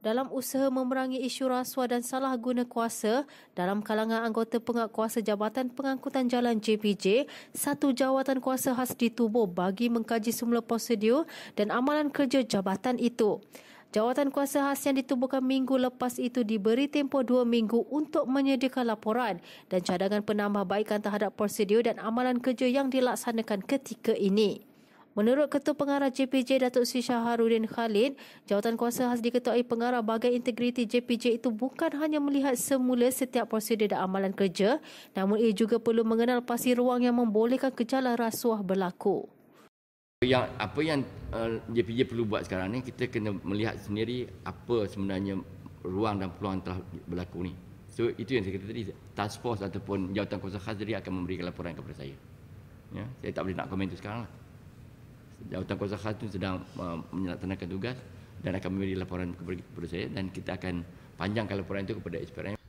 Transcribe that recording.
dalam usaha memerangi isu rasuah dan salah guna kuasa dalam kalangan anggota pengak kuasa Jabatan Pengangkutan Jalan JPJ, satu jawatan kuasa khas ditubuh bagi mengkaji semula prosedur dan amalan kerja jabatan itu. Jawatan kuasa khas yang ditubuhkan minggu lepas itu diberi tempoh dua minggu untuk menyediakan laporan dan cadangan penambahbaikan terhadap prosedur dan amalan kerja yang dilaksanakan ketika ini. Menurut Ketua Pengarah JPJ Datuk Sri Shaharudin Khalid, jawatan kuasa khas diketuai pengarah bagai integriti JPJ itu bukan hanya melihat semula setiap prosedur dan amalan kerja, namun ia juga perlu mengenal pasti ruang yang membolehkan gejala rasuah berlaku. Yang, apa yang uh, eh, JPJ perlu buat sekarang ni, kita kena melihat sendiri apa sebenarnya ruang dan peluang telah berlaku ni. So itu yang saya kata tadi, task force ataupun jawatan kuasa khas dia akan memberikan laporan kepada saya. Ya, saya tak boleh nak komen tu sekarang lah jawatan kuasa khas itu sedang uh, menyelaksanakan tugas dan akan memberi laporan kepada saya dan kita akan panjangkan laporan itu kepada SPRM.